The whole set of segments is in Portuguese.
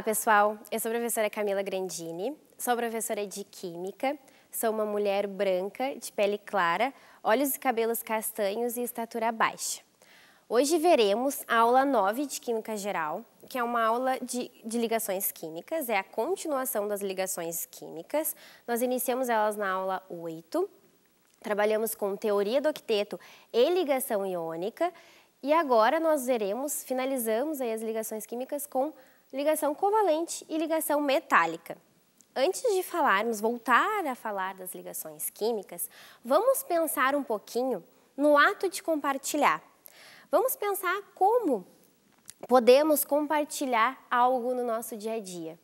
Olá, pessoal. Eu sou a professora Camila Grandini, sou professora de Química, sou uma mulher branca, de pele clara, olhos e cabelos castanhos e estatura baixa. Hoje veremos a aula 9 de Química Geral, que é uma aula de, de ligações químicas, é a continuação das ligações químicas. Nós iniciamos elas na aula 8, trabalhamos com teoria do octeto e ligação iônica, e agora nós veremos, finalizamos as ligações químicas com ligação covalente e ligação metálica. Antes de falarmos, voltar a falar das ligações químicas, vamos pensar um pouquinho no ato de compartilhar. Vamos pensar como podemos compartilhar algo no nosso dia a dia.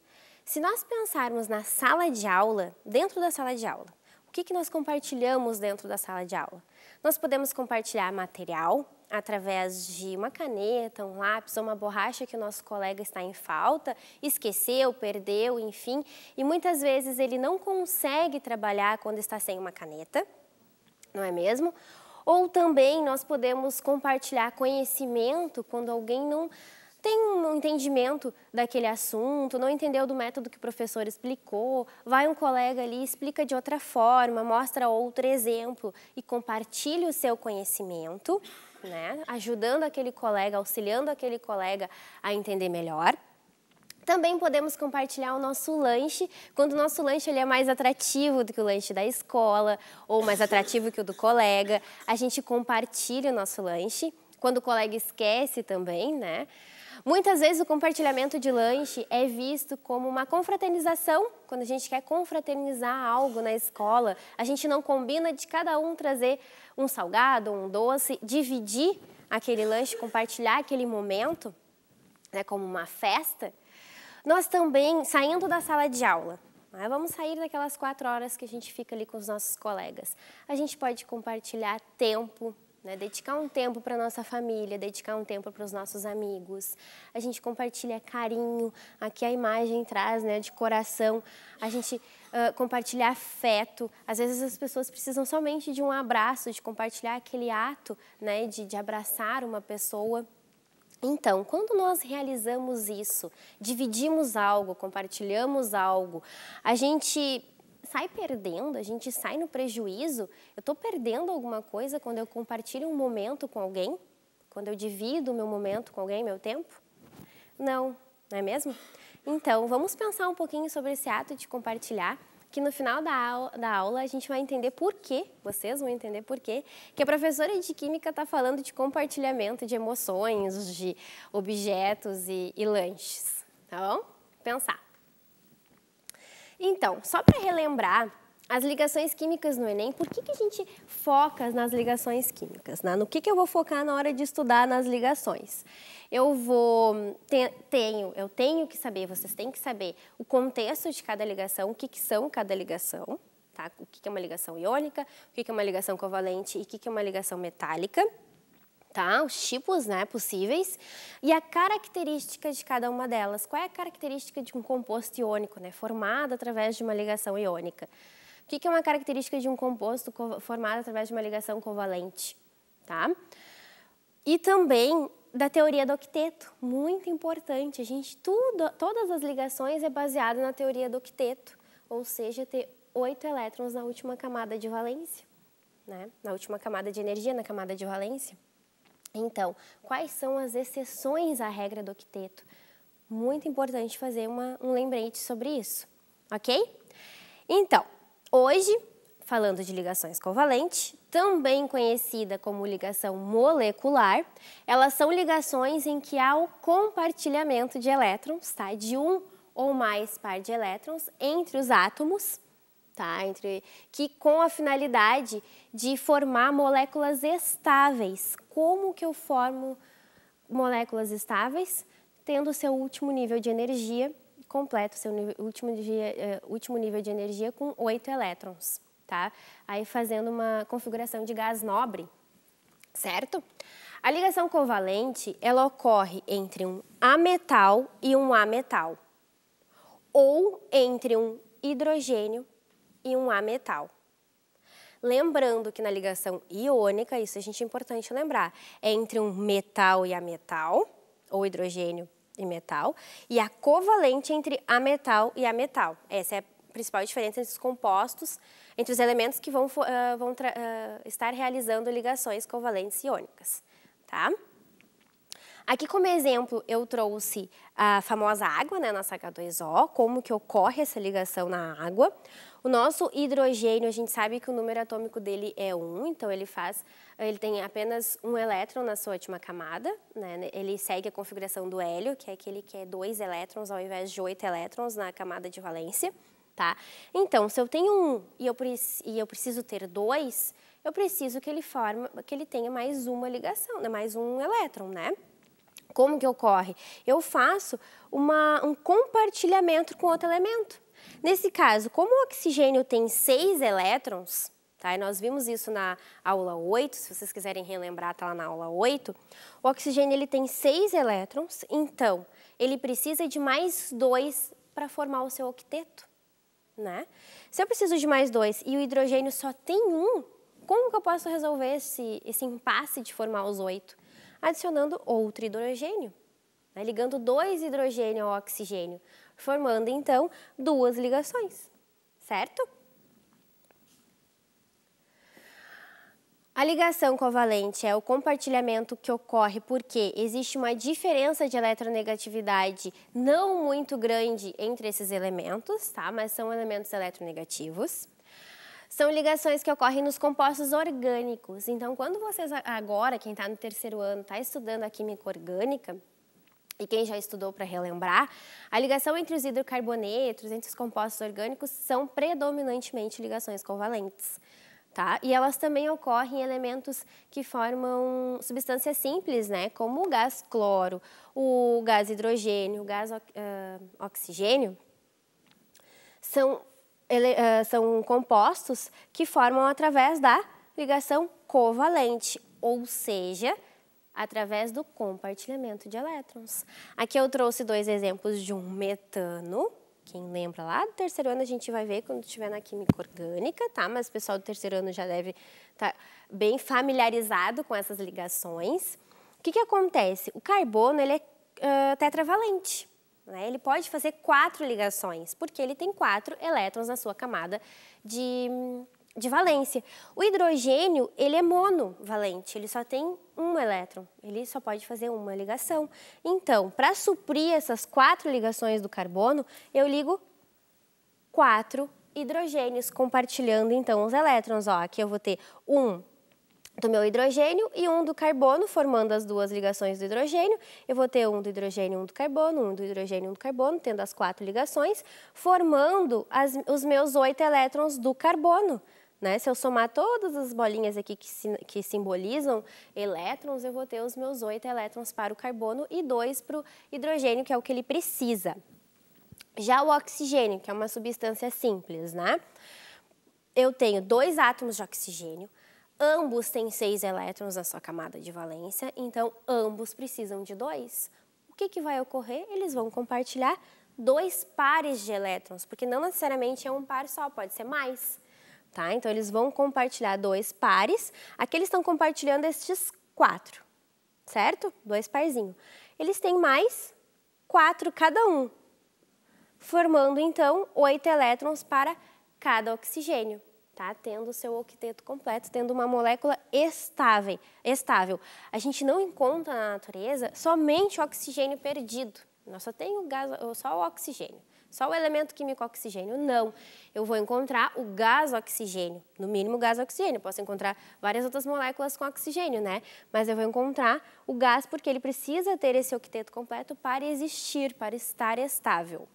Se nós pensarmos na sala de aula, dentro da sala de aula, o que, que nós compartilhamos dentro da sala de aula? Nós podemos compartilhar material, através de uma caneta, um lápis ou uma borracha que o nosso colega está em falta, esqueceu, perdeu, enfim. E muitas vezes ele não consegue trabalhar quando está sem uma caneta, não é mesmo? Ou também nós podemos compartilhar conhecimento quando alguém não tem um entendimento daquele assunto, não entendeu do método que o professor explicou, vai um colega ali, explica de outra forma, mostra outro exemplo e compartilha o seu conhecimento, né? ajudando aquele colega, auxiliando aquele colega a entender melhor. Também podemos compartilhar o nosso lanche, quando o nosso lanche ele é mais atrativo do que o lanche da escola ou mais atrativo que o do colega. A gente compartilha o nosso lanche, quando o colega esquece também, né? Muitas vezes o compartilhamento de lanche é visto como uma confraternização, quando a gente quer confraternizar algo na escola. A gente não combina de cada um trazer um salgado, um doce, dividir aquele lanche, compartilhar aquele momento, né, como uma festa. Nós também, saindo da sala de aula, né, vamos sair daquelas quatro horas que a gente fica ali com os nossos colegas. A gente pode compartilhar tempo, né? Dedicar um tempo para nossa família, dedicar um tempo para os nossos amigos. A gente compartilha carinho, aqui a imagem traz, né, de coração. A gente uh, compartilha afeto. Às vezes as pessoas precisam somente de um abraço, de compartilhar aquele ato, né, de, de abraçar uma pessoa. Então, quando nós realizamos isso, dividimos algo, compartilhamos algo, a gente sai perdendo, a gente sai no prejuízo. Eu estou perdendo alguma coisa quando eu compartilho um momento com alguém? Quando eu divido o meu momento com alguém, meu tempo? Não, não é mesmo? Então, vamos pensar um pouquinho sobre esse ato de compartilhar, que no final da, aula, da aula a gente vai entender por quê, vocês vão entender por quê, que a professora de Química está falando de compartilhamento de emoções, de objetos e, e lanches, tá bom? Pensar. Então, só para relembrar, as ligações químicas no Enem, por que, que a gente foca nas ligações químicas? Né? No que, que eu vou focar na hora de estudar nas ligações? Eu vou. Te, tenho, eu tenho que saber, vocês têm que saber o contexto de cada ligação, o que, que são cada ligação, tá? O que, que é uma ligação iônica, o que, que é uma ligação covalente e o que, que é uma ligação metálica tá? Os tipos, né, possíveis e a característica de cada uma delas. Qual é a característica de um composto iônico, né, formado através de uma ligação iônica? O que, é uma característica de um composto formado através de uma ligação covalente, tá? E também da teoria do octeto, muito importante. A gente tudo, todas as ligações é baseadas na teoria do octeto, ou seja, ter oito elétrons na última camada de valência, né? Na última camada de energia, na camada de valência. Então, quais são as exceções à regra do octeto? Muito importante fazer uma, um lembrete sobre isso, ok? Então, hoje, falando de ligações covalentes, também conhecida como ligação molecular, elas são ligações em que há o compartilhamento de elétrons, tá? De um ou mais par de elétrons entre os átomos tá? Entre, que com a finalidade de formar moléculas estáveis. Como que eu formo moléculas estáveis? Tendo seu último nível de energia completo, seu nível, último, dia, uh, último nível de energia com oito elétrons, tá? Aí fazendo uma configuração de gás nobre, certo? A ligação covalente, ela ocorre entre um A-metal e um A-metal, ou entre um hidrogênio e um ametal. metal. Lembrando que na ligação iônica, isso a é gente é importante lembrar, é entre um metal e a metal, ou hidrogênio e metal, e a covalente entre a metal e a metal. Essa é a principal diferença entre os compostos, entre os elementos que vão, uh, vão uh, estar realizando ligações covalentes iônicas. Tá? Aqui como exemplo, eu trouxe a famosa água, né, nossa H2O, como que ocorre essa ligação na água. O nosso hidrogênio, a gente sabe que o número atômico dele é 1, então ele faz, ele tem apenas um elétron na sua última camada, né? Ele segue a configuração do hélio, que é aquele que é dois elétrons ao invés de oito elétrons na camada de valência, tá? Então, se eu tenho um e eu, e eu preciso ter dois, eu preciso que ele forme, que ele tenha mais uma ligação, né? mais um elétron, né? Como que ocorre? Eu faço uma, um compartilhamento com outro elemento. Nesse caso, como o oxigênio tem seis elétrons, tá? E nós vimos isso na aula 8, se vocês quiserem relembrar, tá lá na aula 8. O oxigênio ele tem seis elétrons, então ele precisa de mais dois para formar o seu octeto, né? Se eu preciso de mais dois e o hidrogênio só tem um, como que eu posso resolver esse, esse impasse de formar os oito? adicionando outro hidrogênio, né, ligando dois hidrogênio ao oxigênio, formando então duas ligações, certo? A ligação covalente é o compartilhamento que ocorre porque existe uma diferença de eletronegatividade não muito grande entre esses elementos, tá? Mas são elementos eletronegativos são ligações que ocorrem nos compostos orgânicos. Então, quando vocês agora, quem está no terceiro ano, está estudando a química orgânica, e quem já estudou para relembrar, a ligação entre os hidrocarbonetos, entre os compostos orgânicos, são predominantemente ligações covalentes. Tá? E elas também ocorrem em elementos que formam substâncias simples, né? como o gás cloro, o gás hidrogênio, o gás uh, oxigênio. São ele, uh, são compostos que formam através da ligação covalente, ou seja, através do compartilhamento de elétrons. Aqui eu trouxe dois exemplos de um metano, quem lembra lá do terceiro ano a gente vai ver quando estiver na química orgânica, tá? Mas o pessoal do terceiro ano já deve estar tá bem familiarizado com essas ligações. O que, que acontece? O carbono ele é uh, tetravalente. Né? Ele pode fazer quatro ligações, porque ele tem quatro elétrons na sua camada de, de valência. O hidrogênio, ele é monovalente, ele só tem um elétron, ele só pode fazer uma ligação. Então, para suprir essas quatro ligações do carbono, eu ligo quatro hidrogênios, compartilhando então os elétrons. Ó, aqui eu vou ter um do meu hidrogênio e um do carbono, formando as duas ligações do hidrogênio. Eu vou ter um do hidrogênio, um do carbono, um do hidrogênio, um do carbono, tendo as quatro ligações, formando as, os meus oito elétrons do carbono. Né? Se eu somar todas as bolinhas aqui que, sim, que simbolizam elétrons, eu vou ter os meus oito elétrons para o carbono e dois para o hidrogênio, que é o que ele precisa. Já o oxigênio, que é uma substância simples, né? Eu tenho dois átomos de oxigênio, Ambos têm seis elétrons na sua camada de valência, então ambos precisam de dois. O que, que vai ocorrer? Eles vão compartilhar dois pares de elétrons, porque não necessariamente é um par só, pode ser mais. Tá? Então eles vão compartilhar dois pares. Aqui eles estão compartilhando estes quatro, certo? Dois parzinhos. Eles têm mais quatro cada um, formando então oito elétrons para cada oxigênio tá? tendo seu octeto completo, tendo uma molécula estável, estável. A gente não encontra na natureza somente o oxigênio perdido. Nós só tem o gás, só o oxigênio. Só o elemento químico oxigênio? Não. Eu vou encontrar o gás oxigênio, no mínimo gás oxigênio. Posso encontrar várias outras moléculas com oxigênio, né? Mas eu vou encontrar o gás porque ele precisa ter esse octeto completo para existir, para estar estável.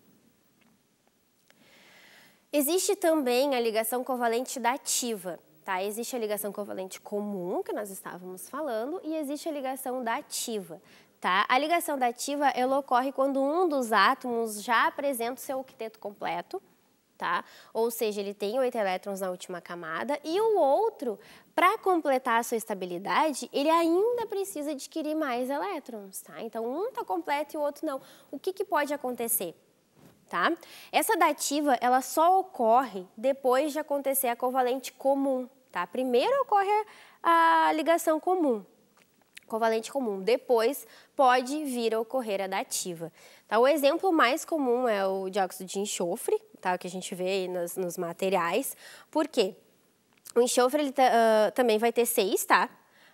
Existe também a ligação covalente da ativa. Tá? Existe a ligação covalente comum, que nós estávamos falando, e existe a ligação da ativa. Tá? A ligação da ativa ela ocorre quando um dos átomos já apresenta o seu octeto completo, Tá? Ou seja, ele tem oito elétrons na última camada e o outro, para completar a sua estabilidade, ele ainda precisa adquirir mais elétrons, tá? Então, um está completo e o outro não. O que, que pode acontecer? tá? Essa dativa, ela só ocorre depois de acontecer a covalente comum, tá? Primeiro ocorre a ligação comum, covalente comum. Depois pode vir a ocorrer a dativa. Tá? O exemplo mais comum é o dióxido de enxofre, tá? que a gente vê nos, nos, materiais. Por quê? O enxofre ele, uh, também vai ter seis, tá?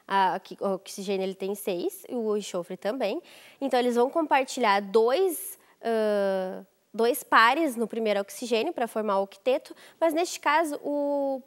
A, o oxigênio ele tem seis, e o enxofre também. Então, eles vão compartilhar dois... Uh, dois pares no primeiro oxigênio para formar o octeto, mas neste caso o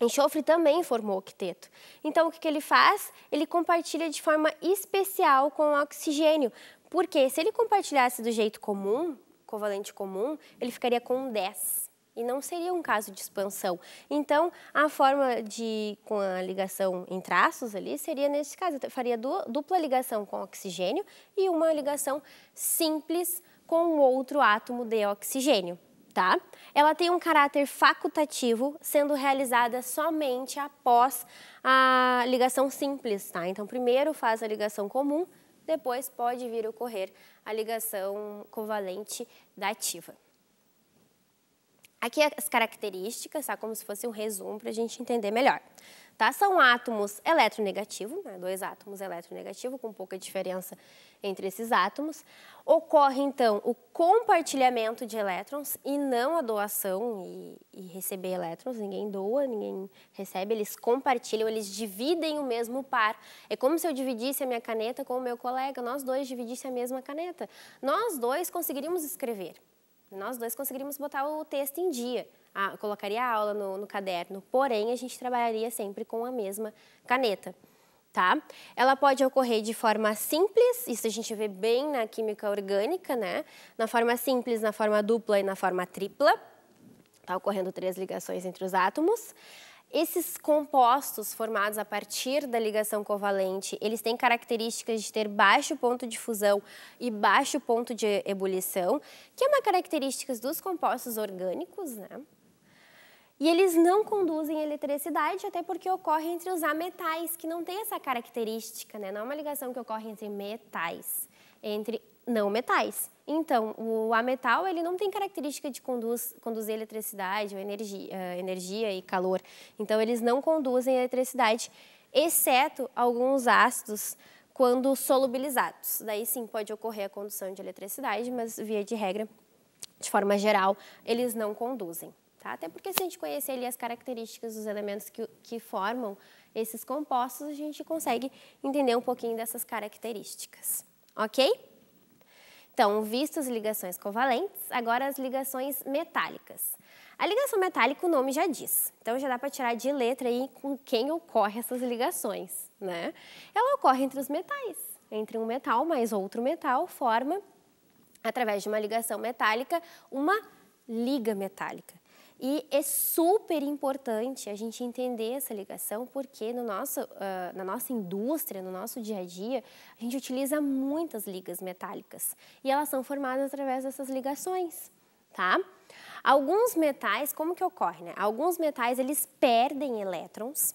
enxofre também formou octeto. Então o que, que ele faz? Ele compartilha de forma especial com o oxigênio, porque se ele compartilhasse do jeito comum, covalente comum, ele ficaria com 10 e não seria um caso de expansão. Então, a forma de, com a ligação em traços ali, seria nesse caso, faria dupla ligação com oxigênio e uma ligação simples com o outro átomo de oxigênio, tá? Ela tem um caráter facultativo, sendo realizada somente após a ligação simples, tá? Então, primeiro faz a ligação comum, depois pode vir ocorrer a ligação covalente da ativa. Aqui as características, tá? Como se fosse um resumo para a gente entender melhor. Tá? São átomos eletronegativos, né? dois átomos eletronegativos com pouca diferença entre esses átomos. Ocorre, então, o compartilhamento de elétrons e não a doação e, e receber elétrons. Ninguém doa, ninguém recebe, eles compartilham, eles dividem o mesmo par. É como se eu dividisse a minha caneta com o meu colega, nós dois dividisse a mesma caneta. Nós dois conseguiríamos escrever, nós dois conseguiríamos botar o texto em dia. Ah, colocaria a aula no, no caderno, porém a gente trabalharia sempre com a mesma caneta. Tá? Ela pode ocorrer de forma simples, isso a gente vê bem na química orgânica, né? Na forma simples, na forma dupla e na forma tripla. Está ocorrendo três ligações entre os átomos. Esses compostos formados a partir da ligação covalente, eles têm características de ter baixo ponto de fusão e baixo ponto de ebulição, que é uma característica dos compostos orgânicos, né? E eles não conduzem eletricidade, até porque ocorre entre os metais, que não tem essa característica, né? Não é uma ligação que ocorre entre metais, entre não metais. Então, o ametal ele não tem característica de conduz, conduzir eletricidade ou energia, uh, eh, energia e calor. Então, eles não conduzem eletricidade, exceto alguns ácidos quando solubilizados. Daí sim pode ocorrer a condução de eletricidade, mas via de regra, de forma geral, eles não conduzem. Tá? Até porque se a gente conhecer ali as características dos elementos que, que formam esses compostos, a gente consegue entender um pouquinho dessas características. Ok? Então, vistos ligações covalentes, agora as ligações metálicas. A ligação metálica, o nome já diz. Então, já dá para tirar de letra aí com quem ocorre essas ligações, né? Ela ocorre entre os metais. Entre um metal mais outro metal forma, através de uma ligação metálica, uma liga metálica. E é super importante a gente entender essa ligação, porque no nosso, uh, na nossa indústria, no nosso dia a dia, a gente utiliza muitas ligas metálicas e elas são formadas através dessas ligações, tá? Alguns metais, como que ocorre, né? Alguns metais, eles perdem elétrons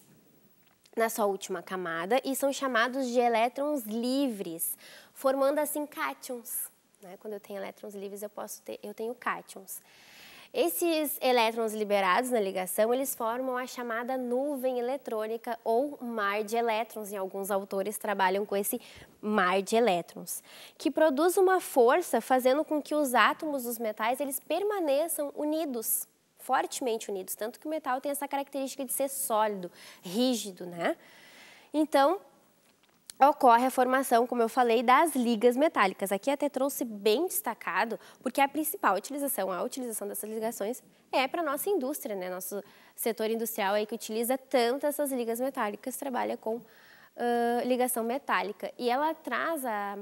na sua última camada e são chamados de elétrons livres, formando assim cátions, né? Quando eu tenho elétrons livres, eu posso ter, eu tenho cátions. Esses elétrons liberados na ligação, eles formam a chamada nuvem eletrônica ou mar de elétrons, e alguns autores trabalham com esse mar de elétrons, que produz uma força fazendo com que os átomos dos metais eles permaneçam unidos, fortemente unidos, tanto que o metal tem essa característica de ser sólido, rígido, né? Então, ocorre a formação, como eu falei, das ligas metálicas. Aqui até trouxe bem destacado, porque a principal utilização, a utilização dessas ligações é para nossa indústria, né? Nosso setor industrial aí que utiliza tanto essas ligas metálicas trabalha com uh, ligação metálica e ela traz a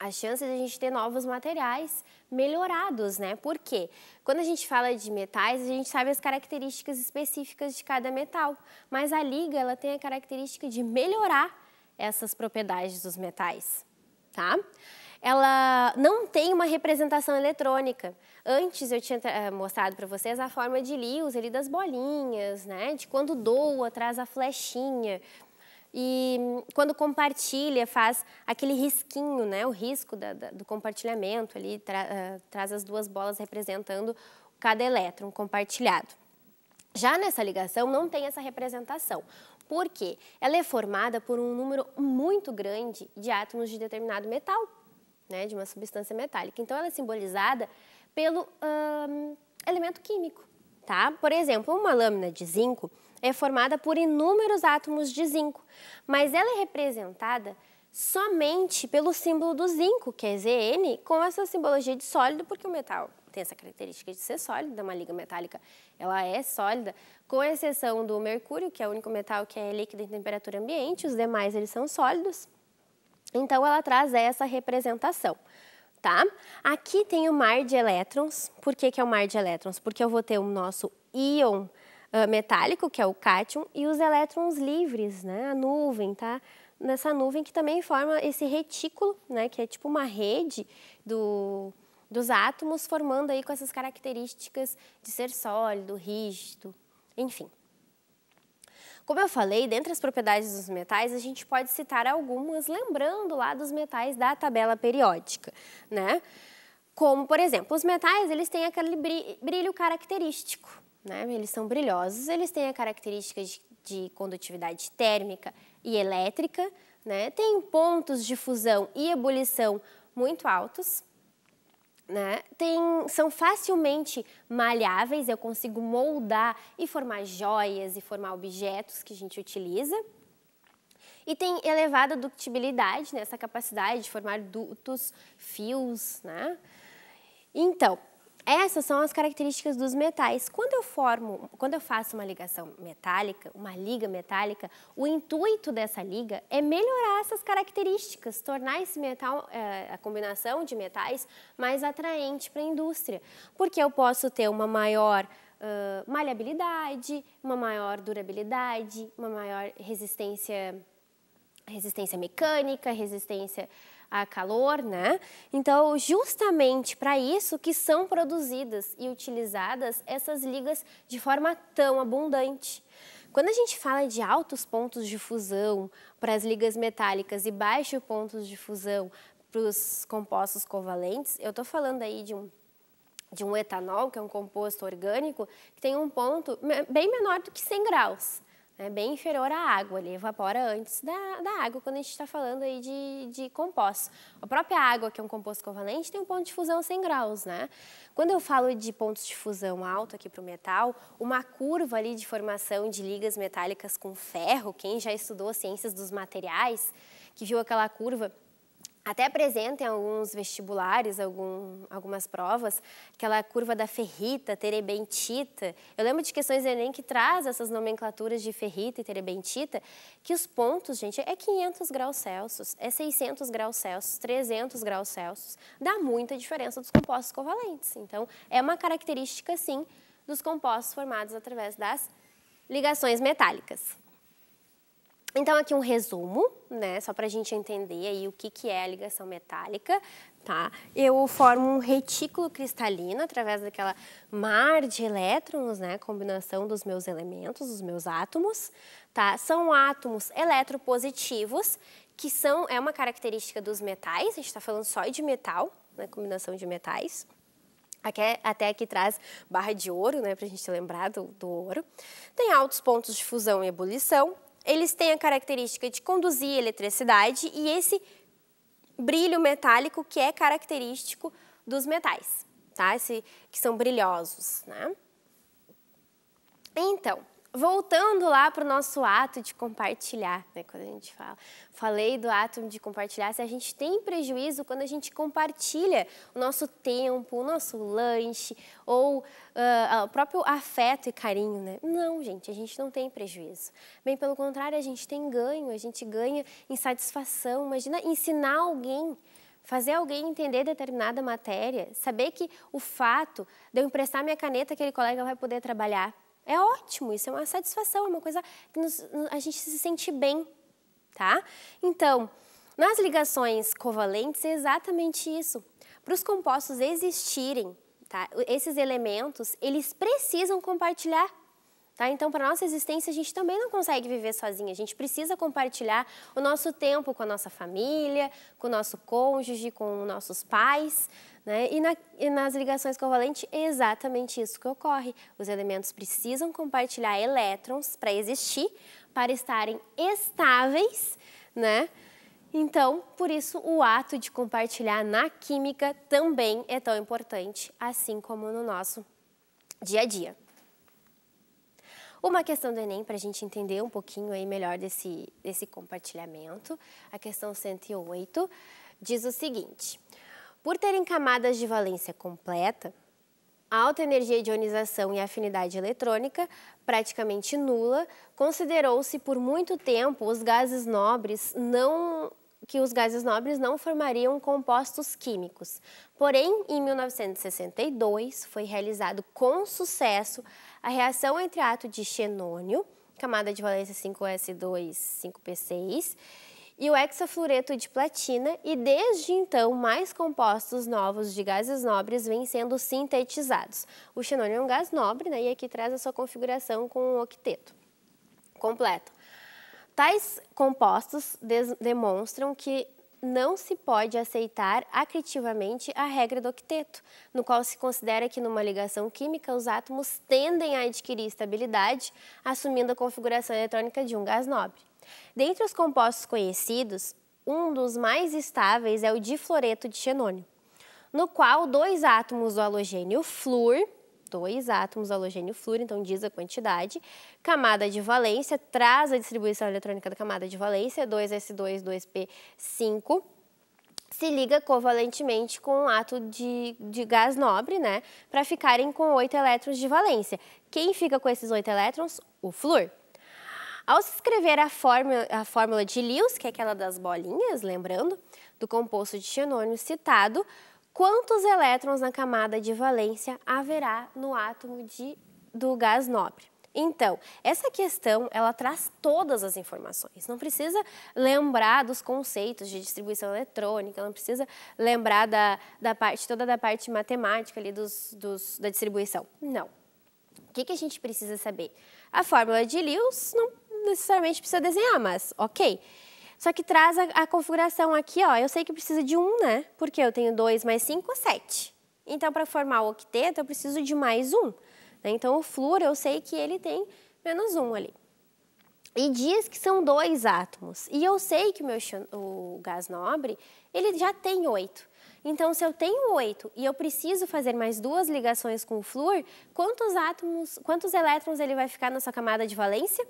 a chance de a gente ter novos materiais melhorados, né? Por quê? Quando a gente fala de metais, a gente sabe as características específicas de cada metal, mas a liga ela tem a característica de melhorar essas propriedades dos metais, tá? Ela não tem uma representação eletrônica. Antes eu tinha eh, mostrado para vocês a forma de Lewis ali das bolinhas, né? De quando doa, traz a flechinha. E hum, quando compartilha, faz aquele risquinho, né? O risco da, da, do compartilhamento ali, tra, uh, traz as duas bolas representando cada elétron compartilhado. Já nessa ligação não tem essa representação. Por quê? Ela é formada por um número muito grande de átomos de determinado metal, né, de uma substância metálica. Então, ela é simbolizada pelo hum, elemento químico. Tá? Por exemplo, uma lâmina de zinco é formada por inúmeros átomos de zinco, mas ela é representada somente pelo símbolo do zinco, que é Zn, com essa simbologia de sólido, porque o metal tem essa característica de ser sólida, uma liga metálica ela é sólida, com exceção do mercúrio, que é o único metal que é líquido em temperatura ambiente, os demais eles são sólidos. Então ela traz essa representação. Tá? Aqui tem o mar de elétrons. Por que, que é o mar de elétrons? Porque eu vou ter o nosso íon uh, metálico, que é o cátion, e os elétrons livres, né? a nuvem, tá? Nessa nuvem que também forma esse retículo, né? que é tipo uma rede do, dos átomos, formando aí com essas características de ser sólido, rígido, enfim. Como eu falei, dentre as propriedades dos metais, a gente pode citar algumas, lembrando lá dos metais da tabela periódica, né? Como, por exemplo, os metais, eles têm aquele brilho característico, né? Eles são brilhosos, eles têm a característica de, de condutividade térmica e elétrica, né? Tem pontos de fusão e ebulição muito altos, né? Tem, são facilmente malháveis, eu consigo moldar e formar joias e formar objetos que a gente utiliza. E tem elevada ductibilidade, né? essa capacidade de formar dutos, fios, né? Então, essas são as características dos metais. Quando eu formo, quando eu faço uma ligação metálica, uma liga metálica, o intuito dessa liga é melhorar essas características, tornar esse metal, eh, a combinação de metais, mais atraente para a indústria, porque eu posso ter uma maior uh, maleabilidade, uma maior durabilidade, uma maior resistência, resistência mecânica, resistência a calor, né? Então, justamente para isso que são produzidas e utilizadas essas ligas de forma tão abundante. Quando a gente fala de altos pontos de fusão para as ligas metálicas e baixos pontos de fusão para os compostos covalentes, eu estou falando aí de um de um etanol, que é um composto orgânico, que tem um ponto bem menor do que 100 graus é bem inferior à água, ele evapora antes da, da água, quando a gente está falando aí de, de compostos. A própria água, que é um composto covalente, tem um ponto de fusão 100 graus, né? Quando eu falo de pontos de fusão alto aqui para o metal, uma curva ali de formação de ligas metálicas com ferro, quem já estudou ciências dos materiais, que viu aquela curva até apresenta em alguns vestibulares, algum, algumas provas, aquela curva da ferrita, terebentita. Eu lembro de questões do Enem que traz essas nomenclaturas de ferrita e terebentita, que os pontos, gente, é 500 graus Celsius, é 600 graus Celsius, 300 graus Celsius. Dá muita diferença dos compostos covalentes. Então, é uma característica, sim, dos compostos formados através das ligações metálicas. Então, aqui um resumo, né? Só para a gente entender aí o que, que é a ligação metálica, tá? Eu formo um retículo cristalino através daquela mar de elétrons, né? Combinação dos meus elementos, dos meus átomos, tá? São átomos eletropositivos, que são, é uma característica dos metais, a gente está falando só de metal, né? Combinação de metais. Aqui, até aqui traz barra de ouro, né, para a gente lembrar do, do ouro. Tem altos pontos de fusão e ebulição, eles têm a característica de conduzir eletricidade e esse brilho metálico que é característico dos metais, tá? Esse, que são brilhosos, né? Então, voltando lá para o nosso ato de compartilhar, né? Quando a gente fala, falei do ato de compartilhar, se a gente tem prejuízo quando a gente compartilha o nosso tempo, o nosso lanche ou uh, o próprio afeto e carinho, né? Não, gente, a gente não tem prejuízo. Bem, pelo contrário, a gente tem ganho, a gente ganha em satisfação. Imagina ensinar alguém fazer alguém entender determinada matéria, saber que o fato de eu emprestar minha caneta aquele colega vai poder trabalhar, é ótimo, isso é uma satisfação, é uma coisa que nos, a gente se sente bem, tá? Então, nas ligações covalentes é exatamente isso. Para os compostos existirem, tá? Esses elementos, eles precisam compartilhar Tá? Então, para nossa existência, a gente também não consegue viver sozinha. A gente precisa compartilhar o nosso tempo com a nossa família, com o nosso cônjuge, com nossos pais. Né? E, na, e, nas ligações covalentes é exatamente isso que ocorre. Os elementos precisam compartilhar elétrons para existir, para estarem estáveis, né? Então, por isso, o ato de compartilhar na química também é tão importante, assim como no nosso dia a dia. Uma questão do Enem, para a gente entender um pouquinho aí melhor desse, desse compartilhamento, a questão 108 diz o seguinte: por terem camadas de valência completa, a alta energia de ionização e afinidade eletrônica, praticamente nula, considerou-se por muito tempo os gases nobres não que os gases nobres não formariam compostos químicos. Porém, em 1962, foi realizado com sucesso a reação entre átomo de xenônio, camada de valência 5S2-5P6, e o hexafluoreto de platina, e desde então mais compostos novos de gases nobres vêm sendo sintetizados. O xenônio é um gás nobre, né, e aqui traz a sua configuração com o octeto completo. Tais compostos demonstram que não se pode aceitar acritivamente a regra do octeto, no qual se considera que numa ligação química os átomos tendem a adquirir estabilidade, assumindo a configuração eletrônica de um gás nobre. Dentre os compostos conhecidos, um dos mais estáveis é o difloreto de xenônio, no qual dois átomos do halogênio flúor dois átomos halogênio flúor, então diz a quantidade. Camada de valência, traz a distribuição eletrônica da camada de valência, 2s2, 2p5 se liga covalentemente com um átomo de, de gás nobre, né? Para ficarem com oito elétrons de valência. Quem fica com esses oito elétrons? O flúor. Ao se escrever a fórmula, a fórmula de Lewis, que é aquela das bolinhas, lembrando, do composto de xenônio citado, quantos elétrons na camada de valência haverá no átomo de, do gás nobre. Então, essa questão, ela traz todas as informações. Não precisa lembrar dos conceitos de distribuição eletrônica, não precisa lembrar da, da parte, toda da parte matemática ali dos, dos da distribuição. Não. O que, que a gente precisa saber? A fórmula de Lewis não necessariamente precisa desenhar, mas ok. Só que traz a, a configuração aqui, ó. Eu sei que precisa de um, né? Porque eu tenho 2 mais 5, 7. Então, para formar o octeto, eu preciso de mais um. Né? Então, o flúor, eu sei que ele tem menos um ali. E diz que são dois átomos. E eu sei que o meu o gás nobre, ele já tem oito. Então, se eu tenho oito e eu preciso fazer mais duas ligações com o flúor, quantos átomos, quantos elétrons ele vai ficar na sua camada de valência?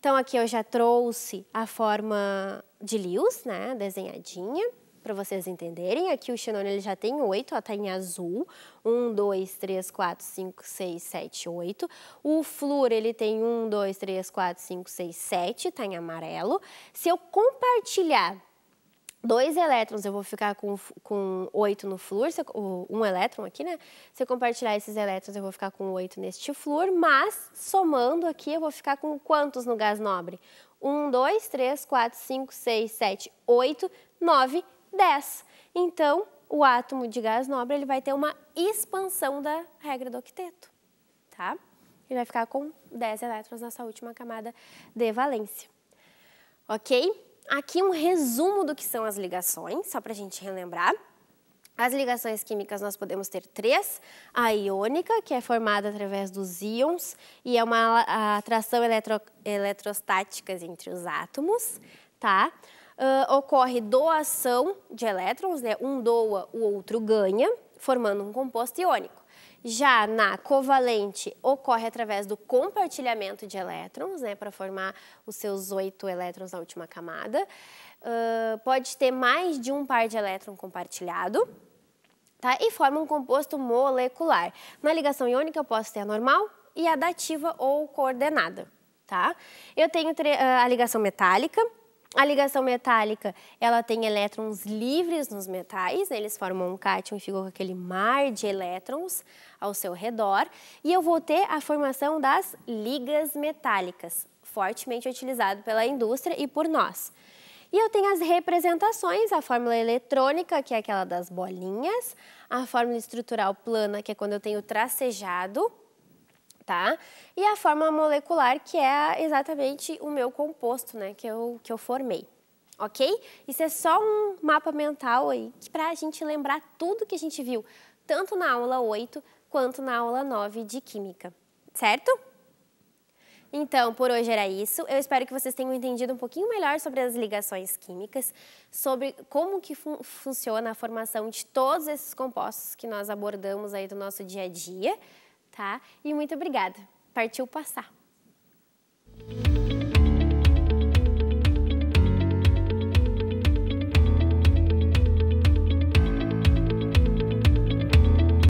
Então aqui eu já trouxe a forma de Lewis, né, desenhadinha, para vocês entenderem. Aqui o xenônio ele já tem oito, ó, tá em azul. Um, dois, três, quatro, cinco, seis, sete, oito. O flúor ele tem um, dois, três, quatro, cinco, seis, sete, tá em amarelo. Se eu compartilhar dois elétrons, eu vou ficar com, com oito no flúor, se, um elétron aqui, né? Se eu compartilhar esses elétrons, eu vou ficar com oito neste flúor, mas somando aqui, eu vou ficar com quantos no gás nobre? Um, dois, três, quatro, cinco, seis, sete, oito, nove, dez. Então, o átomo de gás nobre ele vai ter uma expansão da regra do octeto, tá? Ele vai ficar com 10 elétrons nessa última camada de valência. Ok? aqui um resumo do que são as ligações, só para a gente relembrar. As ligações químicas nós podemos ter três: a iônica, que é formada através dos íons e é uma atração eletro, eletrostática entre os átomos, tá? Uh, ocorre doação de elétrons, né? Um doa, o outro ganha, formando um composto iônico. Já na covalente, ocorre através do compartilhamento de elétrons, né, para formar os seus oito elétrons na última camada. Uh, pode ter mais de um par de elétron compartilhado, tá? E forma um composto molecular. Na ligação iônica, eu posso ter a normal e a dativa ou coordenada, tá? Eu tenho a ligação metálica, a ligação metálica, ela tem elétrons livres nos metais, né? eles formam um cátion e ficam com aquele mar de elétrons ao seu redor. E eu vou ter a formação das ligas metálicas, fortemente utilizado pela indústria e por nós. E eu tenho as representações, a fórmula eletrônica, que é aquela das bolinhas, a fórmula estrutural plana, que é quando eu tenho tracejado, tá? E a forma molecular, que é exatamente o meu composto, né, que eu, que eu formei. Ok? Isso é só um mapa mental aí para a gente lembrar tudo que a gente viu, tanto na aula 8 quanto na aula 9 de Química, certo? Então, por hoje era isso. Eu espero que vocês tenham entendido um pouquinho melhor sobre as ligações químicas, sobre como que fun funciona a formação de todos esses compostos que nós abordamos aí do nosso dia a dia tá? E muito obrigada. Partiu passar.